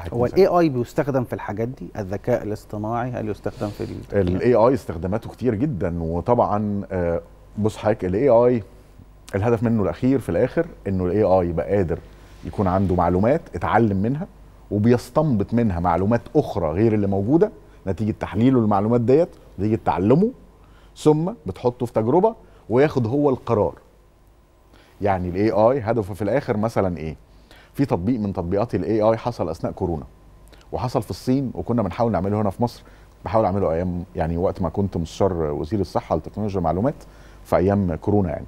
كده هو الاي اي بيستخدم في الحاجات دي الذكاء الاصطناعي هل يستخدم في الاي اي استخداماته كتير جدا وطبعا آه، بص حضرتك الاي اي الهدف منه الاخير في الاخر انه الاي اي يبقى قادر يكون عنده معلومات اتعلم منها وبيستنبط منها معلومات اخرى غير اللي موجوده نتيجه تحليله للمعلومات ديت نتيجه تعلمه ثم بتحطه في تجربه وياخد هو القرار يعني الاي اي هدفه في الاخر مثلا ايه في تطبيق من تطبيقات الاي اي حصل اثناء كورونا وحصل في الصين وكنا بنحاول نعمله هنا في مصر بحاول اعمله ايام يعني وقت ما كنت مستشار وزير الصحه لتكنولوجيا المعلومات في ايام كورونا يعني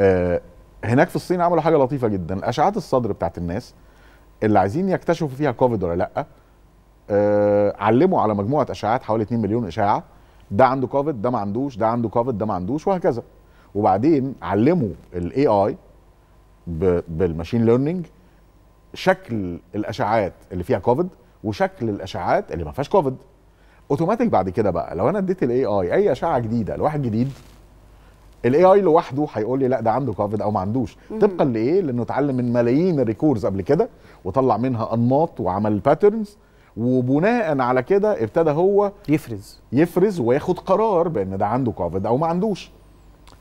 آه هناك في الصين عملوا حاجه لطيفه جدا اشعات الصدر بتاعت الناس اللي عايزين يكتشفوا فيها كوفيد ولا لا آه علموا على مجموعه اشعاعات حوالي 2 مليون اشاعه ده عنده كوفيد ده ما عندوش ده عنده كوفيد ده ما عندوش وهكذا وبعدين علموا الاي اي بالماشين ليرنينج شكل الاشعاعات اللي فيها كوفيد وشكل الاشعاعات اللي ما فيهاش كوفيد اوتوماتيك بعد كده بقى لو انا اديت الاي اي اي اشعه جديده لواحد جديد الاي اي لوحده هيقول لي لا ده عنده كوفيد او ما عندوش طبقا لايه لانه اتعلم من ملايين الريكوردز قبل كده وطلع منها انماط وعمل باترنز وبناء على كده ابتدى هو يفرز يفرز وياخد قرار بان ده عنده كوفيد او ما عندوش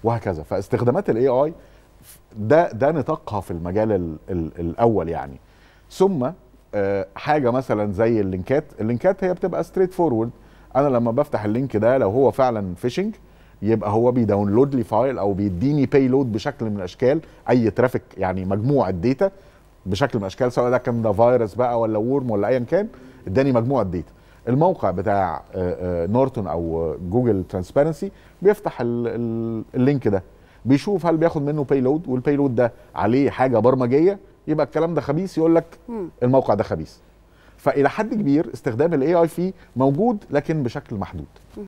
وهكذا فاستخدامات الاي اي ده ده نطاقها في المجال الـ الـ الاول يعني ثم آه، حاجه مثلا زي اللينكات اللينكات هي بتبقى ستريت فورورد انا لما بفتح اللينك ده لو هو فعلا فيشنج يبقى هو بيداونلود لي فايل او بيديني بايلود بشكل من الاشكال اي ترافيك يعني مجموعه ديتا بشكل من الاشكال سواء ده كان ده فيروس بقى ولا ورم ولا ايا كان اداني مجموعه ديتا الموقع بتاع نورتون آه، آه، او جوجل ترانسبيرنسي بيفتح اللينك ده بيشوف هل بياخد منه بايلود والبايلود ده عليه حاجه برمجيه يبقى الكلام ده خبيث يقول لك الموقع ده خبيث فالى حد كبير استخدام الاي اي فيه موجود لكن بشكل محدود